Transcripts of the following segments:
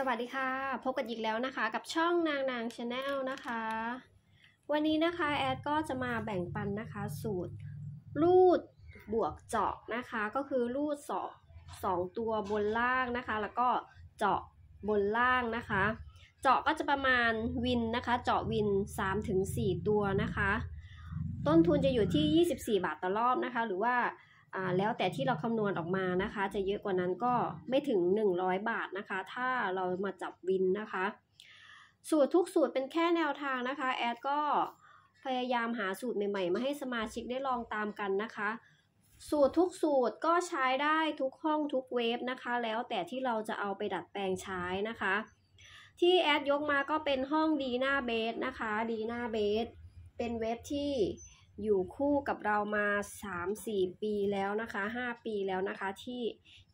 สวัสดีค่ะพบกันอีกแล้วนะคะ กับช่องนางนางชาแนลนะคะ วันนี้นะคะแอดก็จะมาแบ่งปันนะคะสูตร รูดบวกเจาะนะคะก็คือรูดสองสองตัวบนล่างนะคะแล้วก็เจาะบนล่างนะคะ เจาะก็จะประมาณวินนะคะ เจาะวิน 3-4 ตัวนะคะ ต้นทุนจะอยู่ที่ 24 บาทต่อรอบนะคะหรือว่าแล้วแต่ที่เราคำนวณออกมานะคะ จะเยอะกว่านั้นก็ไม่ถึง 100 บาทนะคะ ถ้าเรามาจับวินนะคะ สูตรทุกสูตรเป็นแค่แนวทางนะคะแอดก็พยายามหาสูตรใหม่ ๆ มาให้สมาชิกได้ลองตามกันนะคะ สูตรทุกสูตรก็ใช้ได้ทุกห้องทุกเวฟนะคะ แล้วแต่ที่เราจะเอาไปดัดแปลงใช้นะคะ ที่แอดยกมาก็เป็นห้องดีหน้าเบสนะคะดีหน้าเบสเป็นเวฟที่อยู่คู่กับเรามา 3-4 ปีแล้วนะคะ 5 ปีแล้วนะคะที่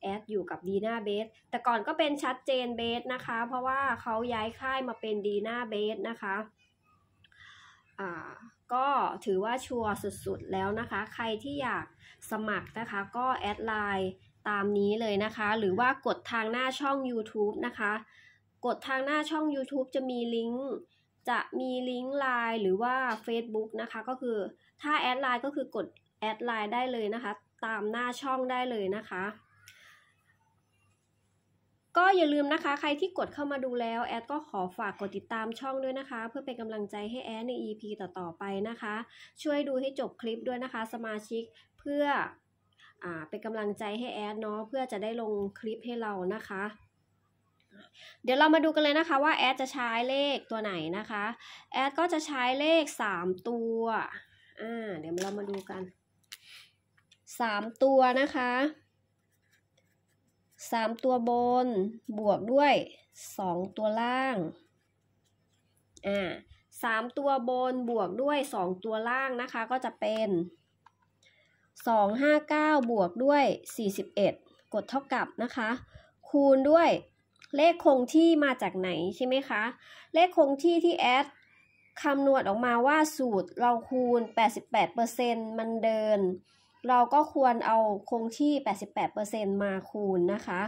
แอดอยู่กับดีน่าเบสแต่ก่อนก็เป็นชัดเจนเบสนะคะเพราะว่าเขาย้ายค่ายมาเป็นดีน่าเบสนะคะอ่าก็ถือว่าชัวร์สุด ๆ แล้วนะคะใครที่อยากสมัครนะคะก็แอดไลน์ตามนี้เลยนะคะ หรือว่ากดทางหน้าช่อง YouTube นะคะ กดทางหน้าช่อง YouTube จะมีลิงก์จะมีลิงก์ไลน์หรือว่า Facebook นะคะ ก็คือถ้าแอดไลน์ก็คือกดแอดไลน์ได้เลยนะคะ ตามหน้าช่องได้เลยนะคะ ก็อย่าลืมนะคะ ใครที่กดเข้ามาดูแล้วแอดก็ขอฝากกดติดตามช่องด้วยนะคะ เพื่อเป็นกำลังใจให้แอดใน EP ต่อๆไปนะคะ ช่วยดูให้จบคลิปด้วยนะคะ สมาชิกเพื่ออเป็นกำลังใจให้แอดเนาะเพื่อจะได้ลงคลิปให้เรานะคะเดี๋ยวเรามาดูกันเลยนะคะว่าแอดจะใช้เลขตัวไหนนะคะ แอดก็จะใช้เลข 3 ตัว อ่า เดี๋ยวเรามาดูกัน 3 ตัวนะคะ3ตัวบนบวกด้วย 2 ตัวล่าง อ่าสามตัวบนบวกด้วย2ตัวล่างนะคะก็จะเป็น259บวกด้วย 41 กดเท่ากับนะคะคูณด้วยเลขคงที่มาจากไหนใช่ไหมคะ เลขคงที่ที่แอดคำนวณออกมาว่าสูตรเราคูณ88%มันเดิน เราก็ควรเอาคงที่88%มาคูณนะคะ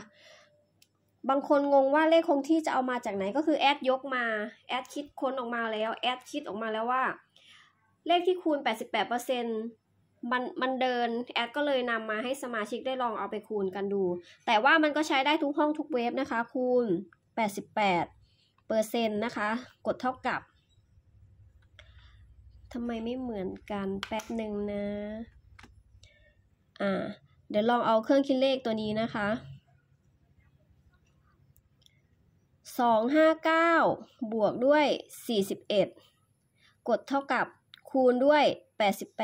บางคนงงว่าเลขคงที่จะเอามาจากไหนก็คือแอดยกมาแอดคิดค้นออกมาแล้วแอดคิดออกมาแล้วว่าเลขที่คูณ88%มันมันเดินแอดก็เลยนำมาให้สมาชิกได้ลองเอาไปคูณกันดู แต่ว่ามันก็ใช้ได้ทุกห้องทุกเวฟนะคะ คูณ 88เปอร์เซ็นต์นะคะ กดเท่ากับทำไมไม่เหมือนกัน แป๊บหนึ่งนะอ่าเดี๋ยวลองเอาเครื่องคิดเลขตัวนี้นะคะ 259 บวกด้วย 41 กดเท่ากับคูณด้วย 88%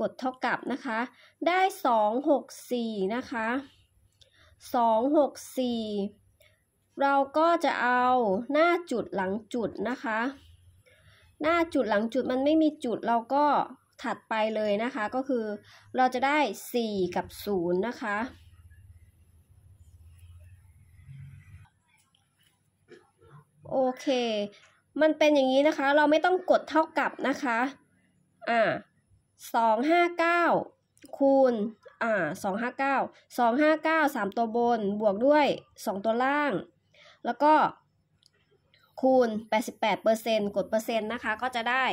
กดเท่ากับนะคะ ได้ 264 นะคะ 264 เราก็จะเอาหน้าจุดหลังจุดนะคะ หน้าจุดหลังจุดมันไม่มีจุดเราก็ถัดไปเลยนะคะ ก็คือเราจะได้ 4 กับ 0 นะคะ โอเคมันเป็นอย่างนี้นะคะ เราไม่ต้องกดเท่ากับนะคะ อ่าสองห้าเก้าคูณอ่าสองห้าเก้าสองห้าเก้าสามตัวบน บวกด้วยสองตัวล่าง แล้วก็คูณ 88%เปอร์เซ็นต์กดเปอร์เซ็นต์นะคะ ก็จะได้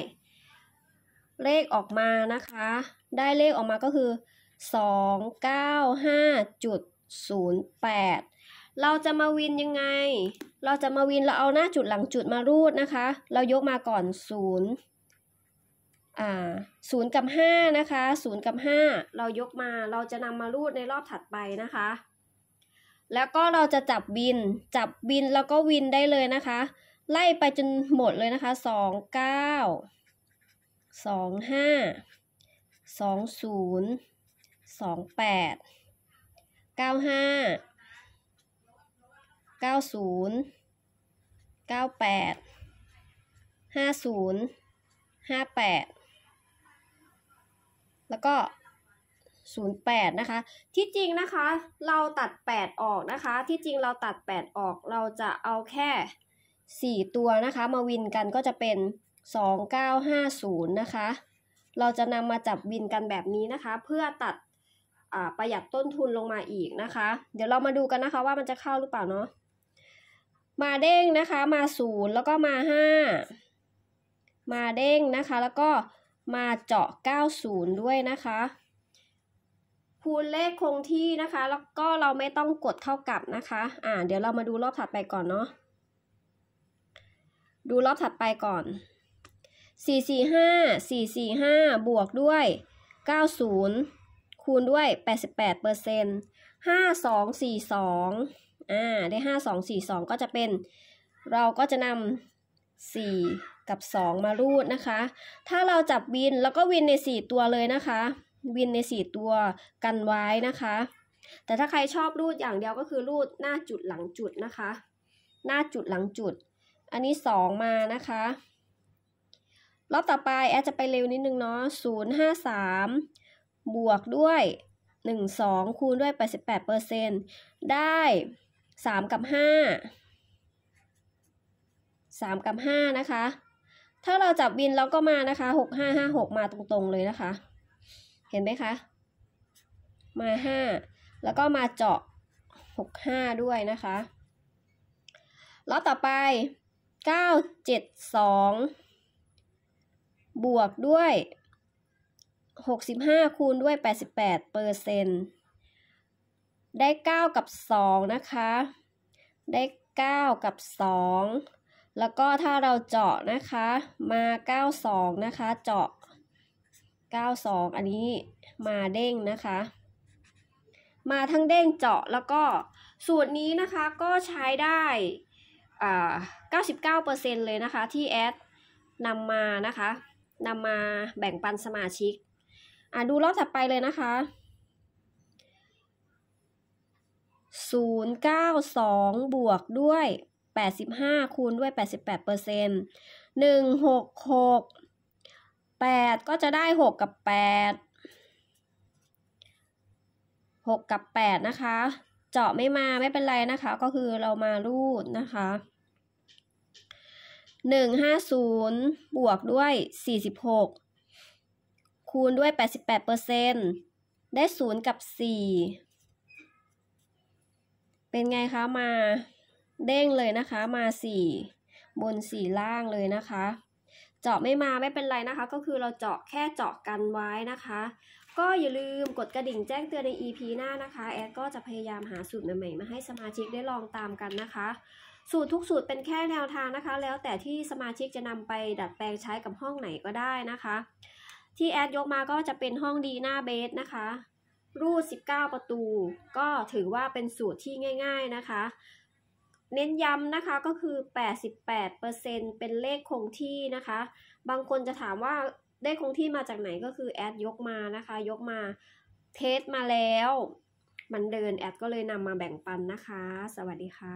เลขออกมานะคะ ได้เลขออกมาก็คือ 295.08เราจะมาวินยังไง เราจะมาวินเราเอาหน้าจุดหลังจุดมารูดนะคะ เรายกมาก่อนศูนย์อ่าศูนย์กับห้านะคะศูนย์กับห้าเรายกมา เราจะนำมารูดในรอบถัดไปนะคะ แล้วก็เราจะจับวิน จับวินแล้วก็วินได้เลยนะคะ ไล่ไปจนหมดเลยนะคะสองเก้าสองห้าสองศูนย์สองแปดเก้าห้าเก้าศูนย์เก้าแปดห้าศูนย์ห้าแปดแล้วก็ศูนย์แปดนะคะ ที่จริงนะคะเราตัดแปดออกนะคะ ที่จริงเราตัดแปดออก เราจะเอาแค่สี่ตัวนะคะมาวินกันก็จะเป็นสองเก้าห้าศูนย์นะคะ เราจะนำมาจับวินกันแบบนี้นะคะ เพื่อตัดประหยัดต้นทุนลงมาอีกนะคะ เดี๋ยวเรามาดูกันนะคะว่ามันจะเข้าหรือเปล่าเนาะมาเด้งนะคะมาศูนย์แล้วก็มาห้ามาเด้งนะคะแล้วก็มาเจาะ90ด้วยนะคะคูณเลขคงที่นะคะ แล้วก็เราไม่ต้องกดเท่ากับนะคะอ่าเดี๋ยวเรามาดูรอบถัดไปก่อนเนาะดูรอบถัดไปก่อน 445 445บวกด้วย 90 คูณด้วย88% 5242อ่าได้ห้าสองสี่สองก็จะเป็น เราก็จะนำสี่กับสองมารูดนะคะ ถ้าเราจับวินแล้วก็วินในสี่ตัวเลยนะคะ วินในสี่ตัวกันไว้นะคะ แต่ถ้าใครชอบรูดอย่างเดียวก็คือรูดหน้าจุดหลังจุดนะคะ หน้าจุดหลังจุด อันนี้สองมานะคะ รอบต่อไปแอดจะไปเร็วนิดนึงเนาะศูนย์ห้าสามบวกด้วยหนึ่งสองคูณด้วยแปดสิบแปดเปอร์เซ็นได้สามกับห้าสามกับห้านะคะ ถ้าเราจับวินเราก็มานะคะหกห้าห้าหกมาตรงๆ เลยนะคะ เห็นไหมคะ มาห้าแล้วก็มาเจาะหกห้าด้วยนะคะ แล้วต่อไปเก้าเจ็ดสองบวกด้วยหกสิบห้าคูณด้วยแปดสิบแปดเปอร์เซ็นต์ได้เก้ากับสองนะคะ ได้เก้ากับสองแล้วก็ถ้าเราเจาะนะคะ มาเก้าสองนะคะ เจาะเก้าสองอันนี้มาเด้งนะคะ มาทั้งเด้งเจาะแล้วก็ สูตรนี้นะคะก็ใช้ได้อ่า99%เลยนะคะ ที่แอดนำมานะคะนำมาแบ่งปันสมาชิกอ่าดูรอบถัดไปเลยนะคะ092 บวกด้วย 85 คูณด้วย 88เปอร์เซ็นต์166 8 ก็จะได้ 6 กับ 8 6 กับ 8 นะคะ เจาะไม่มาไม่เป็นไรนะคะ ก็คือเรามารูดนะคะหนึ่งห้าศูนย์บวกด้วยสี่สิบหกคูณด้วยแปดสิบแปดเปอร์เซ็นต์ได้ศูนย์กับสี่เป็นไงคะมาเด้งเลยนะคะ มาสี่บนสี่ล่างเลยนะคะ เจาะไม่มาไม่เป็นไรนะคะก็คือเราเจาะแค่เจาะกันไว้นะคะ ก็อย่าลืมกดกระดิ่งแจ้งเตือนใน EP หน้านะคะ แอดก็จะพยายามหาสูตรใหม่ๆมาให้สมาชิกได้ลองตามกันนะคะ สูตรทุกสูตรเป็นแค่แนวทางนะคะ แล้วแต่ที่สมาชิกจะนำไปดัดแปลงใช้กับห้องไหนก็ได้นะคะ ที่แอดยกมาก็จะเป็นห้องดีหน้าเบสนะคะรูด19 ประตูก็ถือว่าเป็นสูตรที่ง่ายๆนะคะ เน้นย้ำนะคะก็คือ 88%เป็นเลขคงที่นะคะ บางคนจะถามว่าได้คงที่มาจากไหนก็คือ แอดยกมานะคะ ยกมาเทสมาแล้วมันเดินแอดก็เลยนำมาแบ่งปันนะคะ สวัสดีค่ะ